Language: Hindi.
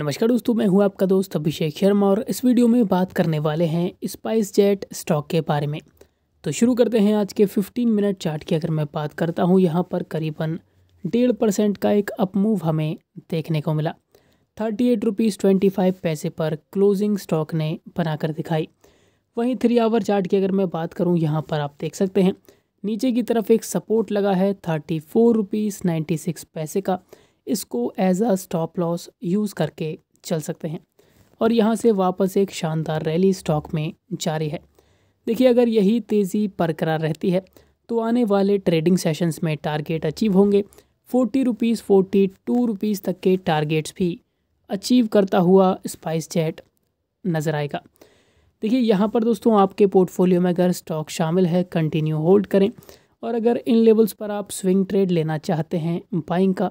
नमस्कार दोस्तों मैं हूं आपका दोस्त अभिषेक शर्मा और इस वीडियो में बात करने वाले हैं स्पाइस जेट स्टॉक के बारे में तो शुरू करते हैं आज के 15 मिनट चार्ट की अगर मैं बात करता हूं यहां पर करीबन डेढ़ परसेंट का एक अपमूव हमें देखने को मिला thirty eight rupees twenty five पैसे पर क्लोजिंग स्टॉक ने बनाकर दिखाई वहीं थ्री आवर चार्ट की अगर मैं बात करूँ यहाँ पर आप देख सकते हैं नीचे की तरफ एक सपोर्ट लगा है thirty four rupees ninety six पैसे का इसको as a stop loss use करके चल सकते हैं और यहाँ से वापस एक शानदार रैली स्टॉक में जारी है देखिए अगर यही तेज़ी बरकरार रहती है तो आने वाले ट्रेडिंग सेशंस में टारगेट अचीव होंगे forty rupees forty two rupees तक के टारगेट्स भी अचीव करता हुआ स्पाइस जेट नज़र आएगा देखिए यहाँ पर दोस्तों आपके पोर्टफोलियो में अगर स्टॉक शामिल है कंटिन्यू होल्ड करें और अगर इन लेवल्स पर आप स्विंग ट्रेड लेना चाहते हैं बाइंग का